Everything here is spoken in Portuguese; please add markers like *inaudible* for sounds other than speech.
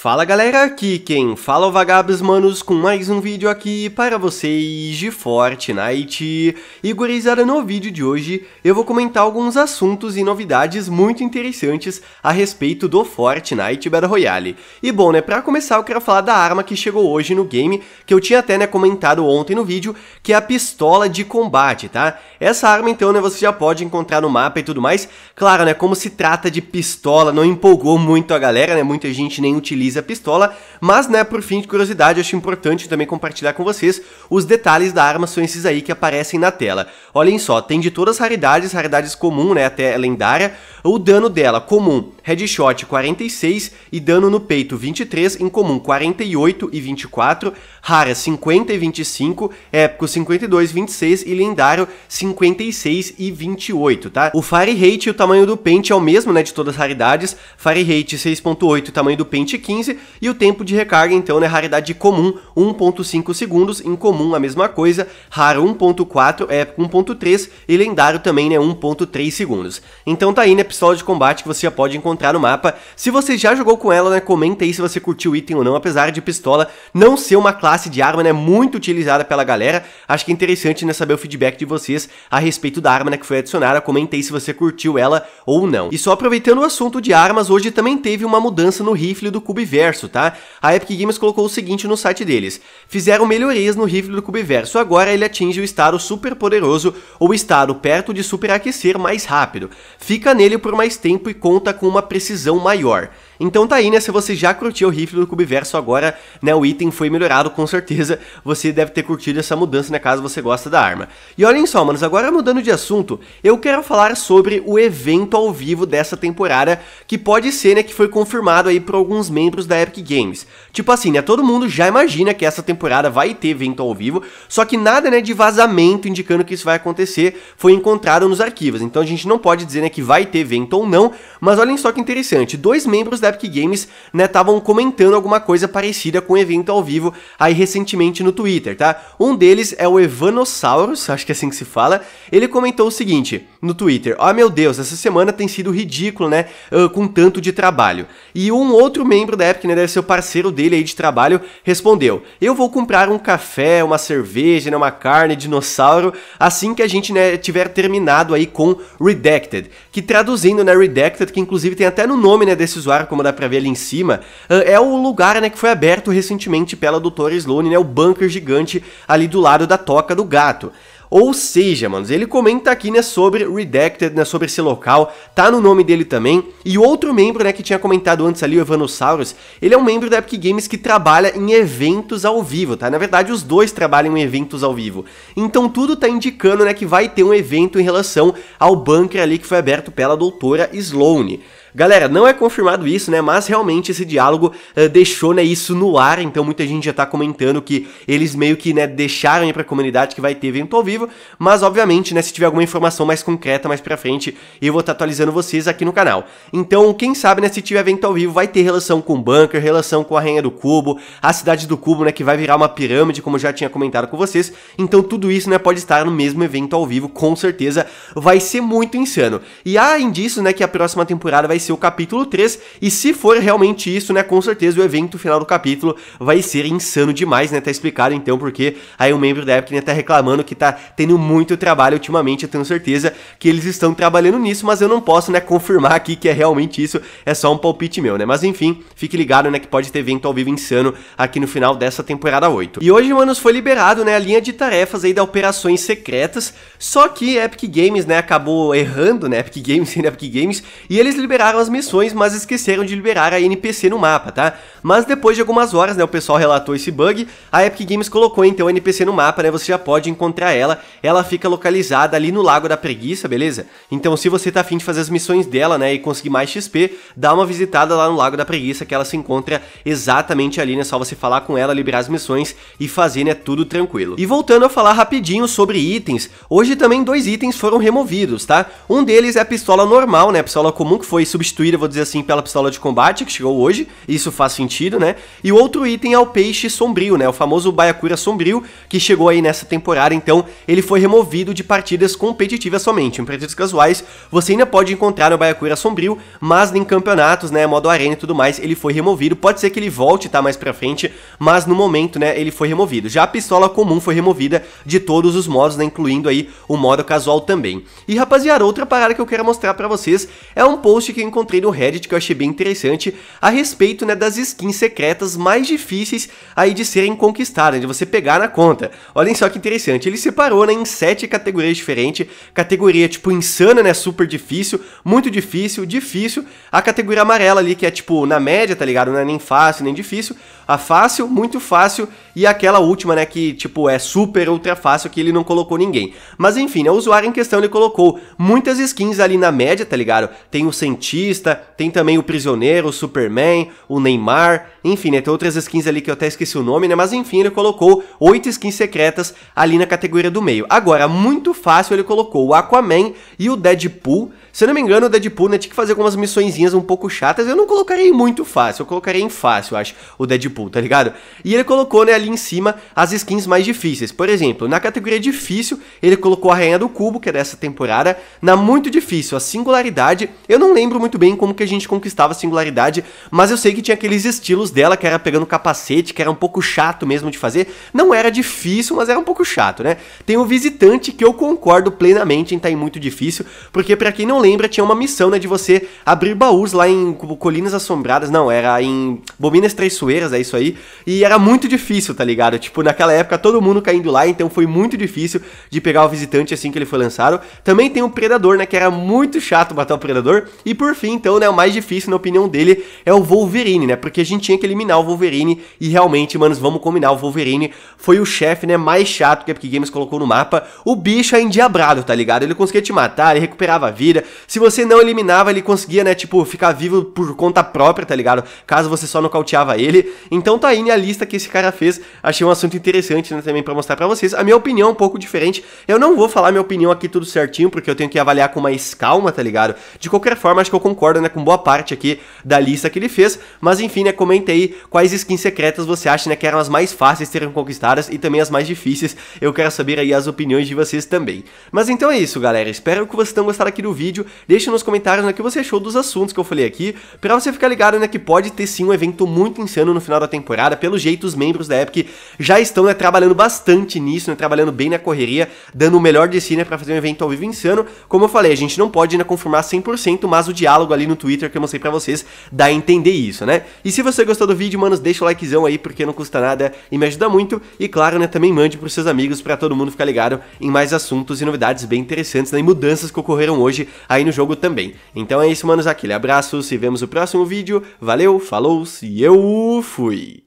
Fala galera, aqui quem fala é o Vagabos Manos com mais um vídeo aqui para vocês de Fortnite. E gurizada, no vídeo de hoje eu vou comentar alguns assuntos e novidades muito interessantes a respeito do Fortnite Battle Royale. E bom, né, pra começar eu quero falar da arma que chegou hoje no game, que eu tinha até né, comentado ontem no vídeo, que é a pistola de combate, tá? Essa arma então, né, você já pode encontrar no mapa e tudo mais. Claro, né, como se trata de pistola, não empolgou muito a galera, né, muita gente nem utiliza a Pistola, mas né, por fim de curiosidade, acho importante também compartilhar com vocês os detalhes da arma, são esses aí que aparecem na tela. Olhem só, tem de todas as raridades, raridades comum, né, até lendária, o dano dela comum headshot 46 e dano no peito 23, em comum 48 e 24, rara 50 e 25, épico 52 e 26 e lendário 56 e 28, tá? O Fire Rate e o tamanho do pente é o mesmo, né, de todas as raridades, Fire Rate 6.8, tamanho do pente 15 e o tempo de recarga, então, né, raridade comum 1.5 segundos, em comum a mesma coisa, raro 1.4, épico 1.3 e lendário também, né, 1.3 segundos. Então tá aí, né, pistola de combate que você pode encontrar encontrar no mapa. Se você já jogou com ela, né, comenta aí se você curtiu o item ou não, apesar de pistola não ser uma classe de arma, né, muito utilizada pela galera. Acho que é interessante, né, saber o feedback de vocês a respeito da arma, né, que foi adicionada. Comenta aí se você curtiu ela ou não. E só aproveitando o assunto de armas, hoje também teve uma mudança no rifle do Cubiverso, tá? A Epic Games colocou o seguinte no site deles. Fizeram melhorias no rifle do Cubiverso, agora ele atinge o estado super poderoso ou estado perto de superaquecer mais rápido. Fica nele por mais tempo e conta com uma precisão maior. Então tá aí, né? Se você já curtiu o rifle do Cubiverso agora, né? O item foi melhorado com certeza. Você deve ter curtido essa mudança, né? Caso você gosta da arma. E olhem só, manos, agora mudando de assunto, eu quero falar sobre o evento ao vivo dessa temporada, que pode ser, né, que foi confirmado aí por alguns membros da Epic Games. Tipo assim, né? Todo mundo já imagina que essa temporada vai ter evento ao vivo, só que nada, né, de vazamento indicando que isso vai acontecer foi encontrado nos arquivos. Então a gente não pode dizer, né, que vai ter evento ou não, mas olhem só só que interessante, dois membros da Epic Games, né, estavam comentando alguma coisa parecida com o um evento ao vivo aí recentemente no Twitter, tá? Um deles é o Evanosaurus, acho que é assim que se fala, ele comentou o seguinte no Twitter, ah oh, meu Deus, essa semana tem sido ridículo, né, uh, com tanto de trabalho. E um outro membro da Epic, né, deve ser o parceiro dele aí de trabalho, respondeu, eu vou comprar um café, uma cerveja, né, uma carne, dinossauro, assim que a gente, né, tiver terminado aí com Redacted, que traduzindo, né, Redacted, que inclusive tem até no nome né, desse usuário, como dá pra ver ali em cima, ah, é o lugar né, que foi aberto recentemente pela doutora Sloane, né, o bunker gigante ali do lado da toca do gato. Ou seja, manos, ele comenta aqui, né, sobre Redacted, né, sobre esse local, tá no nome dele também. E outro membro, né, que tinha comentado antes ali, o Evanosaurus, ele é um membro da Epic Games que trabalha em eventos ao vivo, tá? Na verdade, os dois trabalham em eventos ao vivo. Então tudo tá indicando, né, que vai ter um evento em relação ao bunker ali que foi aberto pela doutora Sloane. Galera, não é confirmado isso, né? Mas realmente esse diálogo uh, deixou né, isso no ar, então muita gente já tá comentando que eles meio que né, deixaram aí pra comunidade que vai ter evento ao vivo, mas obviamente, né, se tiver alguma informação mais concreta mais pra frente, eu vou estar tá atualizando vocês aqui no canal. Então, quem sabe, né, se tiver evento ao vivo, vai ter relação com o Bunker, relação com a Rainha do Cubo, a Cidade do Cubo, né, que vai virar uma pirâmide, como eu já tinha comentado com vocês, então tudo isso, né, pode estar no mesmo evento ao vivo, com certeza vai ser muito insano. E há indícios, né, que a próxima temporada vai vai ser o capítulo 3. E se for realmente isso, né, com certeza o evento final do capítulo vai ser insano demais, né? Tá explicado então porque aí um membro da Epic né, tá reclamando que tá tendo muito trabalho ultimamente. Eu tenho certeza que eles estão trabalhando nisso, mas eu não posso, né, confirmar aqui que é realmente isso. É só um palpite meu, né? Mas enfim, fique ligado, né, que pode ter evento ao vivo insano aqui no final dessa temporada 8. E hoje, manos, foi liberado, né, a linha de tarefas aí da operações secretas. Só que Epic Games, né, acabou errando, né? Epic Games, né, *laughs* Epic Games, e eles liberaram liberaram as missões, mas esqueceram de liberar a NPC no mapa, tá? Mas depois de algumas horas, né, o pessoal relatou esse bug, a Epic Games colocou então a NPC no mapa, né, você já pode encontrar ela, ela fica localizada ali no Lago da Preguiça, beleza? Então se você tá afim de fazer as missões dela, né, e conseguir mais XP, dá uma visitada lá no Lago da Preguiça, que ela se encontra exatamente ali, né, só você falar com ela, liberar as missões e fazer, né, tudo tranquilo. E voltando a falar rapidinho sobre itens, hoje também dois itens foram removidos, tá? Um deles é a pistola normal, né, a pistola comum que foi isso substituída, vou dizer assim, pela pistola de combate, que chegou hoje, isso faz sentido, né? E o outro item é o peixe sombrio, né? O famoso Baiacura sombrio, que chegou aí nessa temporada, então ele foi removido de partidas competitivas somente. Em partidas casuais, você ainda pode encontrar o Baiacura sombrio, mas em campeonatos, né, modo arena e tudo mais, ele foi removido. Pode ser que ele volte, tá, mais pra frente, mas no momento, né, ele foi removido. Já a pistola comum foi removida de todos os modos, né, incluindo aí o modo casual também. E rapaziada, outra parada que eu quero mostrar pra vocês é um post que encontrei no Reddit que eu achei bem interessante a respeito né, das skins secretas mais difíceis aí de serem conquistadas, de você pegar na conta. Olhem só que interessante, ele separou né, em sete categorias diferentes, categoria tipo insana, né, super difícil, muito difícil, difícil, a categoria amarela ali que é tipo na média, tá ligado? Não é nem fácil, nem difícil, a fácil, muito fácil e aquela última, né, que tipo é super ultra fácil que ele não colocou ninguém. Mas enfim, né, o usuário em questão ele colocou muitas skins ali na média, tá ligado? Tem o sentido Batista, tem também o Prisioneiro, o Superman, o Neymar, enfim, né? Tem outras skins ali que eu até esqueci o nome, né? Mas enfim, ele colocou oito skins secretas ali na categoria do meio. Agora, muito fácil, ele colocou o Aquaman e o Deadpool se não me engano, o Deadpool né, tinha que fazer algumas missõezinhas um pouco chatas. Eu não colocaria em muito fácil, eu colocaria em fácil, acho, o Deadpool, tá ligado? E ele colocou né, ali em cima as skins mais difíceis. Por exemplo, na categoria difícil, ele colocou a Rainha do Cubo, que é dessa temporada. Na muito difícil, a Singularidade. Eu não lembro muito bem como que a gente conquistava a Singularidade, mas eu sei que tinha aqueles estilos dela, que era pegando capacete, que era um pouco chato mesmo de fazer. Não era difícil, mas era um pouco chato, né? Tem o Visitante, que eu concordo plenamente em estar tá muito difícil, porque para quem não lembra, lembra, tinha uma missão, né, de você abrir baús lá em Colinas Assombradas, não, era em bobinas Traiçoeiras, é isso aí, e era muito difícil, tá ligado? Tipo, naquela época todo mundo caindo lá, então foi muito difícil de pegar o visitante assim que ele foi lançado. Também tem o Predador, né, que era muito chato matar o Predador, e por fim, então, né, o mais difícil, na opinião dele, é o Wolverine, né, porque a gente tinha que eliminar o Wolverine, e realmente, manos, vamos combinar, o Wolverine foi o chefe, né, mais chato que a Epic Games colocou no mapa, o bicho é endiabrado, tá ligado? Ele conseguia te matar, ele recuperava a vida, se você não eliminava, ele conseguia, né, tipo, ficar vivo por conta própria, tá ligado? Caso você só nocauteava ele. Então tá aí né, a lista que esse cara fez. Achei um assunto interessante, né, também para mostrar para vocês. A minha opinião é um pouco diferente. Eu não vou falar minha opinião aqui tudo certinho, porque eu tenho que avaliar com mais calma, tá ligado? De qualquer forma, acho que eu concordo, né, com boa parte aqui da lista que ele fez. Mas enfim, né, comenta aí quais skins secretas você acha, né, que eram as mais fáceis de serem conquistadas e também as mais difíceis. Eu quero saber aí as opiniões de vocês também. Mas então é isso, galera. Espero que vocês tenham gostado aqui do vídeo vídeo, deixa nos comentários né, o que você achou dos assuntos que eu falei aqui, pra você ficar ligado né, que pode ter sim um evento muito insano no final da temporada, pelo jeito os membros da Epic já estão né, trabalhando bastante nisso, né, trabalhando bem na correria, dando o melhor de si né, pra fazer um evento ao vivo insano, como eu falei, a gente não pode ainda né, confirmar 100%, mas o diálogo ali no Twitter que eu mostrei pra vocês dá a entender isso, né? E se você gostou do vídeo, manos, deixa o likezão aí, porque não custa nada e me ajuda muito, e claro, né, também mande pros seus amigos para todo mundo ficar ligado em mais assuntos e novidades bem interessantes né, e mudanças que ocorreram hoje aí no jogo também. Então é isso, manos. Aquele abraço, se vemos no próximo vídeo. Valeu, falou e eu fui!